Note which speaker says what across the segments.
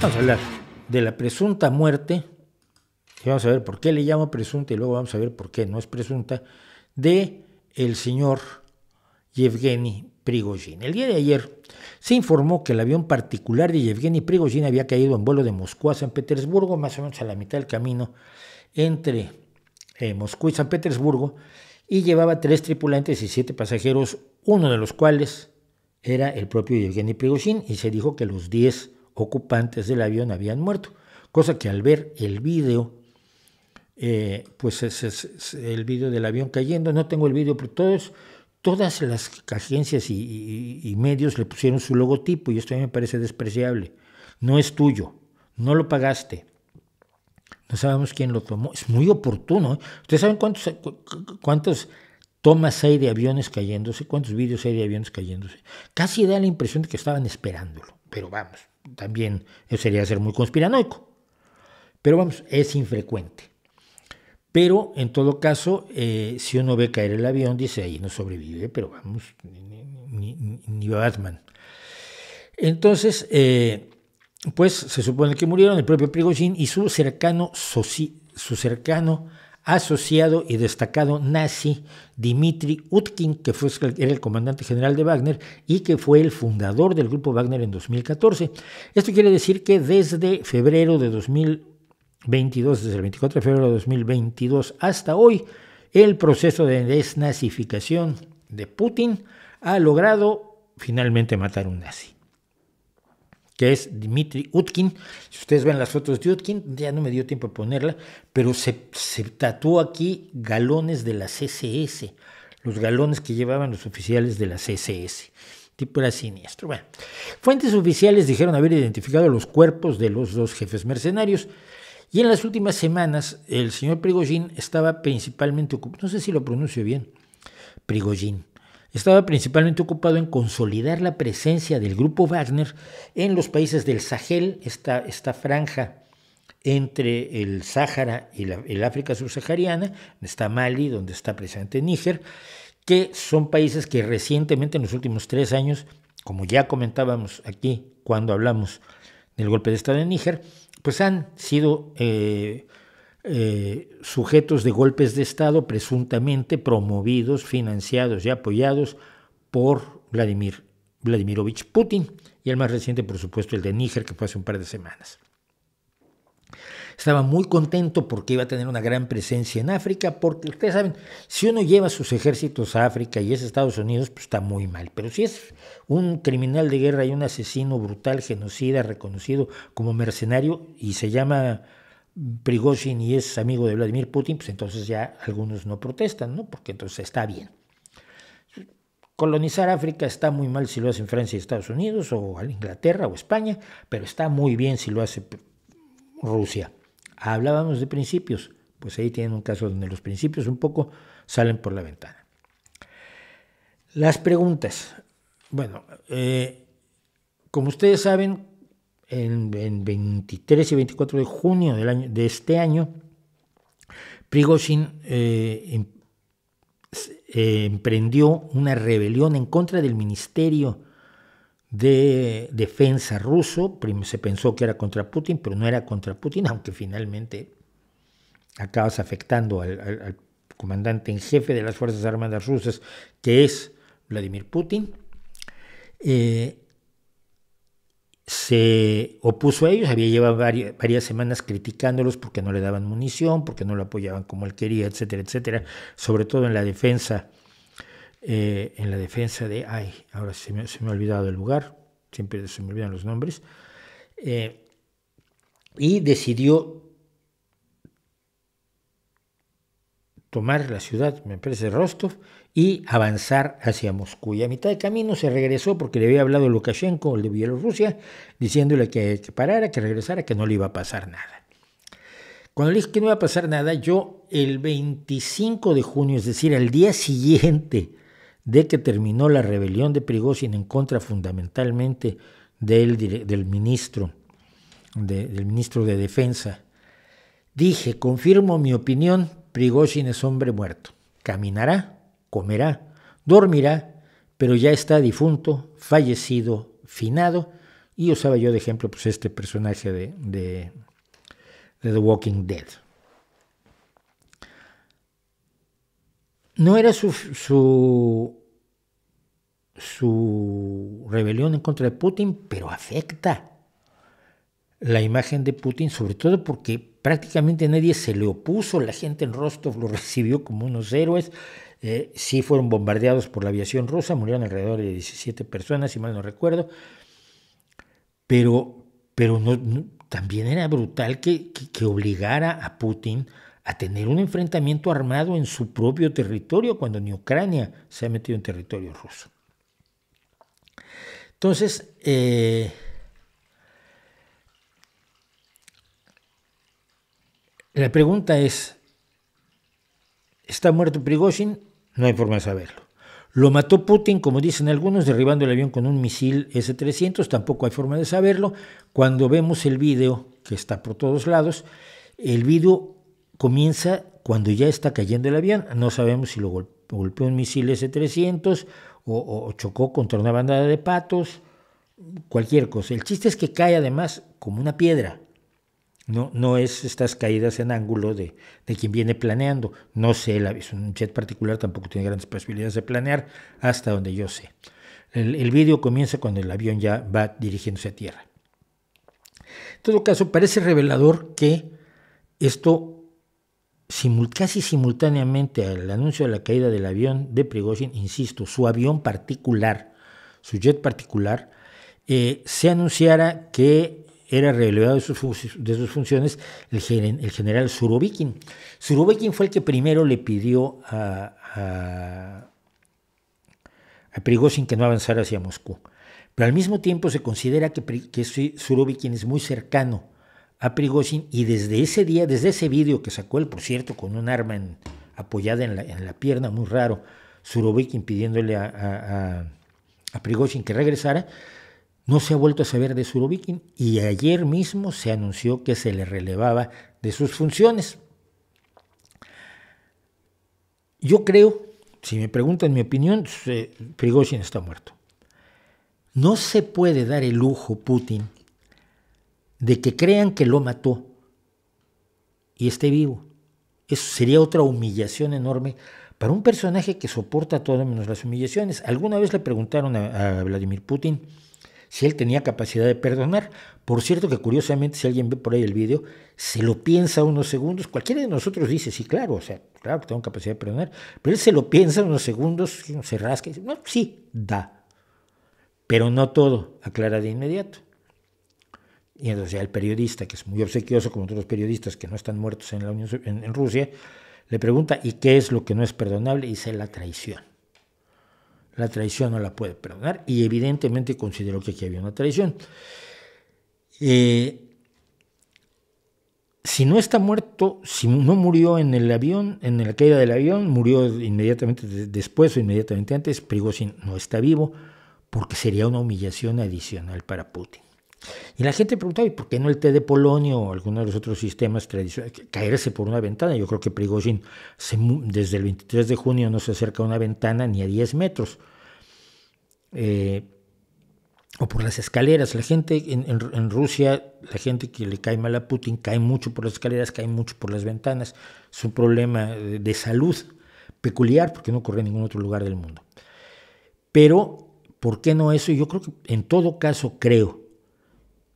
Speaker 1: Vamos a hablar de la presunta muerte, vamos a ver por qué le llamo presunta y luego vamos a ver por qué no es presunta, de el señor Yevgeny Prigozhin. El día de ayer se informó que el avión particular de Yevgeny Prigozhin había caído en vuelo de Moscú a San Petersburgo, más o menos a la mitad del camino entre eh, Moscú y San Petersburgo, y llevaba tres tripulantes y siete pasajeros, uno de los cuales era el propio Yevgeny Prigozhin, y se dijo que los diez ocupantes del avión habían muerto, cosa que al ver el vídeo, eh, pues ese el vídeo del avión cayendo, no tengo el vídeo, pero todos, todas las agencias y, medios le pusieron su logotipo y esto a mí me parece despreciable. No es tuyo, no lo pagaste. No sabemos quién lo tomó. Es muy oportuno. ¿eh? ¿Ustedes saben cuántos, cuántos tomas hay de aviones cayéndose? ¿Cuántos vídeos hay de aviones cayéndose? Casi da la impresión de que estaban esperándolo. Pero vamos, también eso sería ser muy conspiranoico. Pero vamos, es infrecuente. Pero en todo caso, eh, si uno ve caer el avión, dice ahí no sobrevive, pero vamos, ni, Batman. Entonces, eh, pues se supone que murieron el propio Prigogine y su cercano, su cercano asociado y destacado nazi Dmitry Utkin, que fue, era el comandante general de Wagner y que fue el fundador del grupo Wagner en 2014. Esto quiere decir que desde febrero de 2022, desde el 24 de febrero de 2022 hasta hoy, el proceso de desnazificación de Putin ha logrado finalmente matar a un nazi que es Dmitry Utkin. Si ustedes ven las fotos de Utkin, ya no me dio tiempo a ponerla, pero se, se tatuó aquí galones de la CSS, los galones que llevaban los oficiales de la CSS tipo era siniestro. Bueno, fuentes oficiales dijeron haber identificado los cuerpos de los dos jefes mercenarios. Y en las últimas semanas, el señor Prigogine estaba principalmente ocupado, no sé si lo pronuncio bien, Prigogine, estaba principalmente ocupado en consolidar la presencia del grupo Wagner en los países del Sahel, esta, esta franja entre el Sáhara y el África subsahariana, donde está Mali, donde está presente Níger, que son países que recientemente, en los últimos tres años, como ya comentábamos aquí cuando hablamos del golpe de Estado en Níger, pues han sido eh, eh, sujetos de golpes de Estado presuntamente promovidos, financiados y apoyados por Vladimir, Vladimirovich Putin y el más reciente, por supuesto, el de Níger, que fue hace un par de semanas. Estaba muy contento porque iba a tener una gran presencia en África, porque ustedes saben, si uno lleva sus ejércitos a África y es Estados Unidos, pues está muy mal. Pero si es un criminal de guerra y un asesino brutal, genocida, reconocido como mercenario y se llama Prigozhin y es amigo de Vladimir Putin, pues entonces ya algunos no protestan, ¿no? Porque entonces está bien. Colonizar África está muy mal si lo hacen Francia y Estados Unidos, o Inglaterra o España, pero está muy bien si lo hace Rusia. Hablábamos de principios, pues ahí tienen un caso donde los principios un poco salen por la ventana. Las preguntas. Bueno, eh, como ustedes saben, en, 23 y 24 de junio del año, de este año, Prigozhin eh, em, eh, emprendió una rebelión en contra del Ministerio de Defensa ruso. Se pensó que era contra Putin, pero no era contra Putin, aunque finalmente acabas afectando al, comandante en jefe de las Fuerzas Armadas rusas, que es Vladimir Putin. Eh, se opuso a ellos, había llevado varias, semanas criticándolos porque no le daban munición, porque no lo apoyaban como él quería, etcétera, etcétera, sobre todo en la defensa, eh, en la defensa de, ay, ahora se me, ha olvidado el lugar, siempre se me olvidan los nombres, eh, y decidió tomar la ciudad, me parece, Rostov, y avanzar hacia Moscú. Y a mitad de camino se regresó porque le había hablado Lukashenko, el de Bielorrusia, diciéndole que, que parara, que regresara, que no le iba a pasar nada. Cuando le dije que no iba a pasar nada, yo el 25 de junio, es decir, al día siguiente de que terminó la rebelión de Prigozhin en contra fundamentalmente del, del ministro, del ministro de Defensa, dije, confirmo mi opinión Prigozhin es hombre muerto. Caminará, comerá, dormirá, pero ya está difunto, fallecido, finado. Y usaba yo de ejemplo pues, este personaje de, de, The Walking Dead. No era su, su, su rebelión en contra de Putin, pero afecta la imagen de Putin, sobre todo porque prácticamente nadie se le opuso, la gente en Rostov lo recibió como unos héroes, eh, sí fueron bombardeados por la aviación rusa, murieron alrededor de 17 personas, si mal no recuerdo, pero, pero también era brutal que, obligara a Putin a tener un enfrentamiento armado en su propio territorio cuando ni Ucrania se ha metido en territorio ruso. Entonces, eh, La pregunta es, ¿está muerto Prigozhin? No hay forma de saberlo. Lo mató Putin, como dicen algunos, derribando el avión con un misil S-300, tampoco hay forma de saberlo. Cuando vemos el video, que está por todos lados, el video comienza cuando ya está cayendo el avión. No sabemos si lo golpeó un misil S-300 o, o, chocó contra una bandada de patos, cualquier cosa. El chiste es que cae además como una piedra. No, es estas caídas en ángulo de, de quien viene planeando. No sé, el un jet particular tampoco tiene grandes posibilidades de planear, hasta donde yo sé. El, vídeo comienza cuando el avión ya va dirigiéndose a tierra. En todo caso, parece revelador que esto casi simultáneamente al anuncio de la caída del avión de Prigozhin, insisto, su avión particular, su jet particular, eh, se anunciara que era relevado de sus, funciones el, general Surovikin. Surovikin fue el que primero le pidió a, a, que no avanzara hacia Moscú. Pero al mismo tiempo se considera que, que Surovikin es muy cercano a Prigozhin y desde ese día, desde ese vídeo que sacó él, por cierto, con un arma apoyada en la, pierna, muy raro, Surovikin pidiéndole a, a, que regresara, no se ha vuelto a saber de Surovikin y ayer mismo se anunció que se le relevaba de sus funciones. Yo creo, si me preguntan mi opinión, Prigozhin está muerto. No se puede dar el lujo, Putin, de que crean que lo mató y esté vivo. Eso sería otra humillación enorme para un personaje que soporta todo menos las humillaciones. Alguna vez le preguntaron a Vladimir Putin, si él tenía capacidad de perdonar. Por cierto que curiosamente, si alguien ve por ahí el video, se lo piensa unos segundos. Cualquiera de nosotros dice, sí, claro, o sea, claro que tengo capacidad de perdonar, pero él se lo piensa unos segundos, se rasca y dice, no, sí, da. Pero no todo, aclara de inmediato. Y entonces ya el periodista, que es muy obsequioso, como otros periodistas que no están muertos en, la Unión, en, en Rusia, le pregunta, ¿y qué es lo que no es perdonable? Y dice, la traición. La traición no la puede perdonar y evidentemente consideró que aquí había una traición. Eh, si no está muerto, si no murió en el avión, en la caída del avión, murió inmediatamente después o inmediatamente antes, Prigozhin no está vivo, porque sería una humillación adicional para Putin. Y la gente preguntaba, ¿y por qué no el té de Polonia o alguno de los otros sistemas tradicionales? Caerse por una ventana. Yo creo que Prigozhin desde el 23 de junio no se acerca a una ventana ni a 10 metros. Eh, o por las escaleras. La gente en, Rusia, la gente que le cae mal a Putin, cae mucho por las escaleras, cae mucho por las ventanas. Es un problema de salud peculiar porque no ocurre en ningún otro lugar del mundo. Pero, ¿por qué no eso? Yo creo que en todo caso creo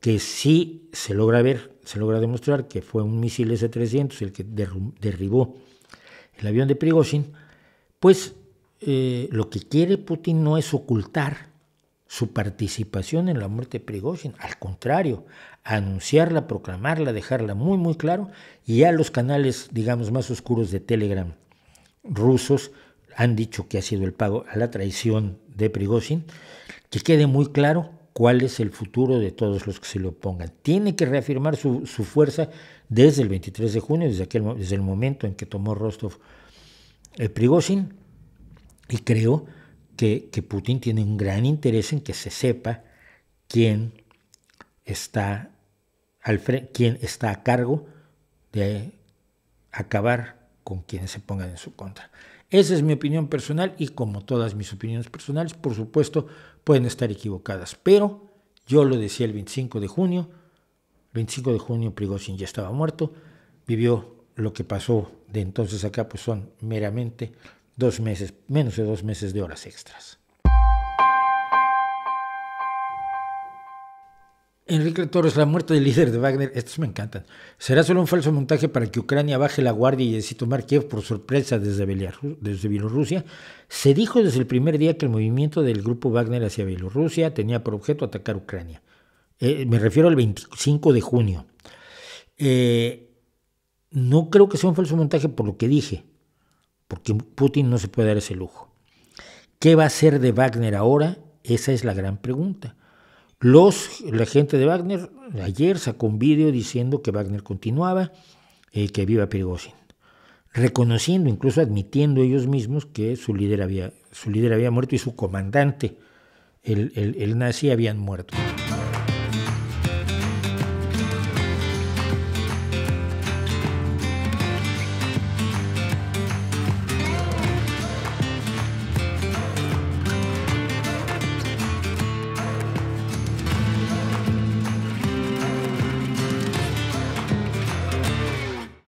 Speaker 1: que sí se logra ver, se logra demostrar que fue un misil S-300 el que derribó el avión de Prigozhin, pues eh, lo que quiere Putin no es ocultar su participación en la muerte de Prigozhin, al contrario, anunciarla, proclamarla, dejarla muy muy claro y a los canales, digamos, más oscuros de Telegram rusos han dicho que ha sido el pago a la traición de Prigozhin, que quede muy claro cuál es el futuro de todos los que se lo opongan. Tiene que reafirmar su, fuerza desde el 23 de junio, desde, aquel, desde el momento en que tomó Rostov el eh, Prigozhin, y creo que, Putin tiene un gran interés en que se sepa quién está, quién está a cargo de acabar con quienes se pongan en su contra. Esa es mi opinión personal y como todas mis opiniones personales, por supuesto, pueden estar equivocadas. Pero yo lo decía el 25 de junio, 25 de junio Prigozhin ya estaba muerto, vivió lo que pasó de entonces acá, pues son meramente dos meses, menos de dos meses de horas extras. Enrique Torres, la muerte del líder de Wagner, estos me encantan. Será solo un falso montaje para que Ucrania baje la guardia y decida tomar Kiev por sorpresa desde, Bielorrusia. Se dijo desde el primer día que el movimiento del grupo Wagner hacia Bielorrusia tenía por objeto atacar Ucrania. Eh, me refiero al 25 de junio. Eh, no creo que sea un falso montaje por lo que dije porque Putin no se puede dar ese lujo. ¿Qué va a hacer de Wagner ahora? Esa es la gran pregunta. Los, la gente de Wagner ayer sacó un vídeo diciendo que Wagner continuaba, eh, que viva Prigozhin, reconociendo, incluso admitiendo ellos mismos que su líder había, su líder había muerto y su comandante, el, el nazi, habían muerto.